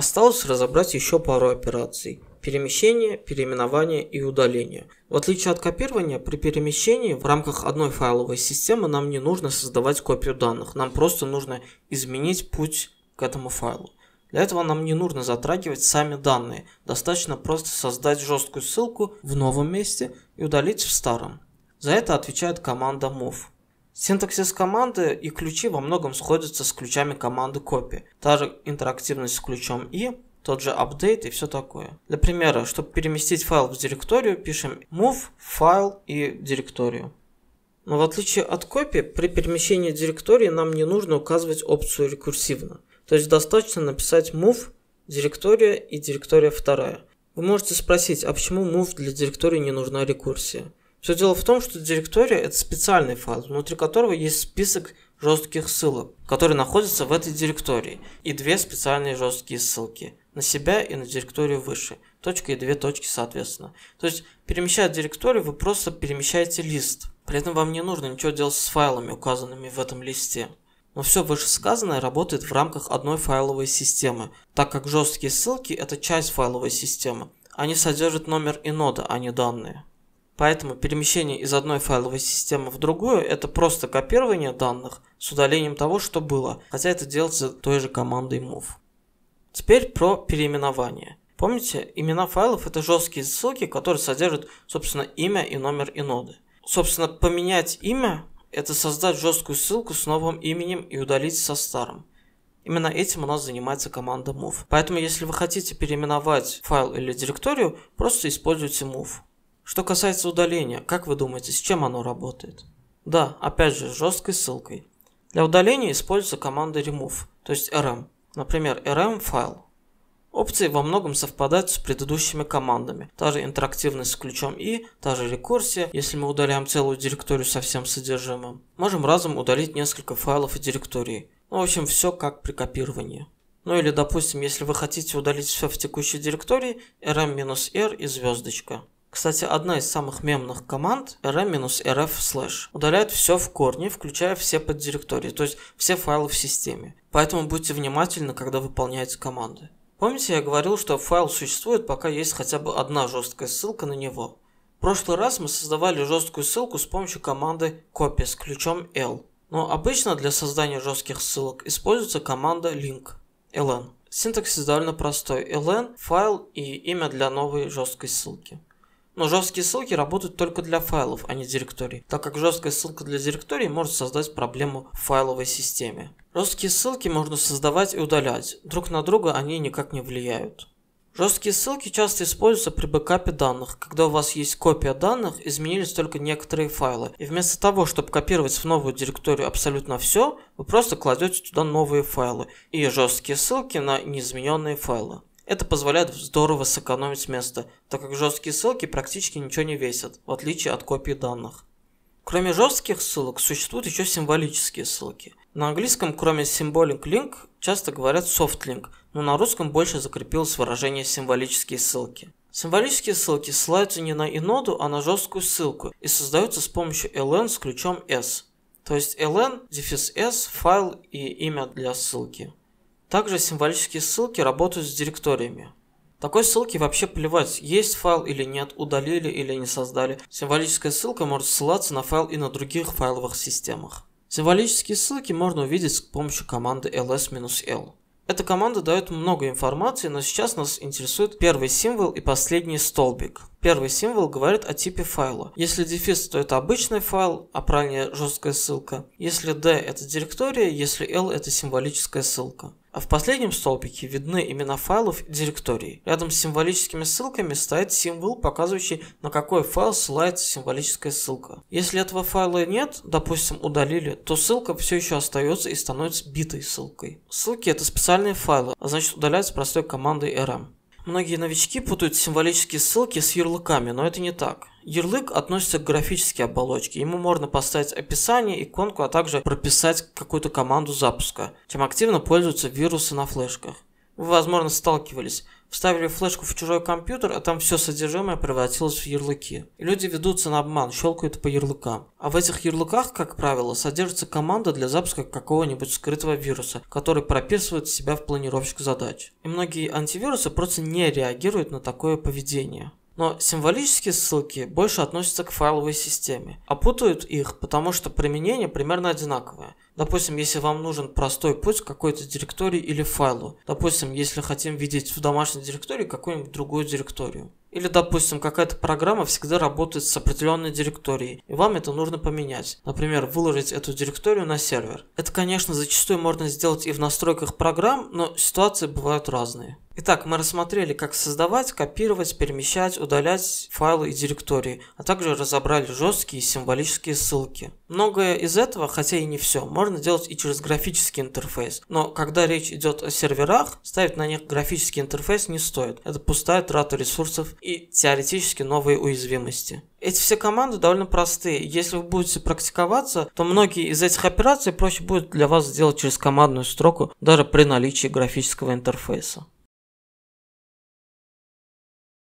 Осталось разобрать еще пару операций – перемещение, переименование и удаление. В отличие от копирования, при перемещении в рамках одной файловой системы нам не нужно создавать копию данных, нам просто нужно изменить путь к этому файлу. Для этого нам не нужно затрагивать сами данные, достаточно просто создать жесткую ссылку в новом месте и удалить в старом. За это отвечает команда move. Синтаксис команды и ключи во многом сходятся с ключами команды copy. Та же интерактивность с ключом и, тот же апдейт и все такое. Для примера, чтобы переместить файл в директорию, пишем move, файл и директорию. Но в отличие от копии, при перемещении директории нам не нужно указывать опцию рекурсивно. То есть достаточно написать move, директория и директория вторая. Вы можете спросить, а почему move для директории не нужна рекурсия? Все дело в том, что директория – это специальный файл, внутри которого есть список жестких ссылок, которые находятся в этой директории, и две специальные жесткие ссылки на себя и на директорию выше, точка и две точки соответственно. То есть, перемещая директорию, вы просто перемещаете лист. При этом вам не нужно ничего делать с файлами, указанными в этом листе. Но все вышесказанное работает в рамках одной файловой системы, так как жесткие ссылки – это часть файловой системы. Они содержат номер и нода, а не данные. Поэтому перемещение из одной файловой системы в другую – это просто копирование данных с удалением того, что было, хотя это делается той же командой move. Теперь про переименование. Помните, имена файлов – это жесткие ссылки, которые содержат, собственно, имя и номер и ноды. Собственно, поменять имя – это создать жесткую ссылку с новым именем и удалить со старым. Именно этим у нас занимается команда move. Поэтому, если вы хотите переименовать файл или директорию, просто используйте move. Что касается удаления, как вы думаете, с чем оно работает? Да, опять же, с жесткой ссылкой. Для удаления используется команда remove, то есть rm. Например, rm файл. Опции во многом совпадают с предыдущими командами. Та же интерактивность с ключом и, та же рекурсия, если мы удаляем целую директорию со всем содержимым. Можем разом удалить несколько файлов и директорий. Ну, в общем, все как при копировании. Ну или, допустим, если вы хотите удалить все в текущей директории, rm-r и звездочка. Кстати, одна из самых мемных команд rm-rf slash удаляет все в корне, включая все поддиректории, то есть все файлы в системе. Поэтому будьте внимательны, когда выполняете команды. Помните, я говорил, что файл существует, пока есть хотя бы одна жесткая ссылка на него. В прошлый раз мы создавали жесткую ссылку с помощью команды copy с ключом L. Но обычно для создания жестких ссылок используется команда link ln. Синтаксис довольно простой. ln – файл и имя для новой жесткой ссылки. Но жесткие ссылки работают только для файлов, а не директорий, так как жесткая ссылка для директории может создать проблему в файловой системе. Жесткие ссылки можно создавать и удалять, друг на друга они никак не влияют. Жесткие ссылки часто используются при бэкапе данных, когда у вас есть копия данных, изменились только некоторые файлы, и вместо того, чтобы копировать в новую директорию абсолютно все, вы просто кладете туда новые файлы и жесткие ссылки на неизмененные файлы. Это позволяет здорово сэкономить место, так как жесткие ссылки практически ничего не весят, в отличие от копий данных. Кроме жестких ссылок, существуют еще символические ссылки. На английском, кроме symbolic link, часто говорят soft link, но на русском больше закрепилось выражение символические ссылки. Символические ссылки ссылаются не на иноду, а на жесткую ссылку и создаются с помощью ln с ключом s. То есть ln, дефис s, файл и имя для ссылки. Также символические ссылки работают с директориями. Такой ссылки вообще плевать, есть файл или нет, удалили или не создали. Символическая ссылка может ссылаться на файл и на других файловых системах. Символические ссылки можно увидеть с помощью команды ls-l. Эта команда дает много информации, но сейчас нас интересует первый символ и последний столбик. Первый символ говорит о типе файла. Если дефис, то это обычный файл, а правильнее жесткая ссылка. Если d это директория, если l это символическая ссылка. А в последнем столбике видны имена файлов и директорий. Рядом с символическими ссылками стоит символ, показывающий, на какой файл ссылается символическая ссылка. Если этого файла нет, допустим удалили, то ссылка все еще остается и становится битой ссылкой. Ссылки это специальные файлы, а значит удаляются простой командой rm. Многие новички путают символические ссылки с ярлыками, но это не так. Ярлык относится к графической оболочке, ему можно поставить описание, иконку, а также прописать какую-то команду запуска, чем активно пользуются вирусы на флешках. Вы, возможно, сталкивались. Вставили флешку в чужой компьютер, а там все содержимое превратилось в ярлыки. люди ведутся на обман, щелкают по ярлыкам. А в этих ярлыках, как правило, содержится команда для запуска какого-нибудь скрытого вируса, который прописывает себя в планировщик задач. И многие антивирусы просто не реагируют на такое поведение. Но символические ссылки больше относятся к файловой системе, а путают их, потому что применение примерно одинаковое. Допустим, если вам нужен простой путь к какой-то директории или файлу. Допустим, если хотим видеть в домашней директории какую-нибудь другую директорию. Или, допустим, какая-то программа всегда работает с определенной директорией, и вам это нужно поменять. Например, выложить эту директорию на сервер. Это, конечно, зачастую можно сделать и в настройках программ, но ситуации бывают разные. Итак, мы рассмотрели, как создавать, копировать, перемещать, удалять файлы и директории, а также разобрали жесткие и символические ссылки. Многое из этого, хотя и не все, можно делать и через графический интерфейс, но когда речь идет о серверах, ставить на них графический интерфейс не стоит. Это пустая трата ресурсов и теоретически новые уязвимости. Эти все команды довольно простые. Если вы будете практиковаться, то многие из этих операций проще будет для вас сделать через командную строку даже при наличии графического интерфейса.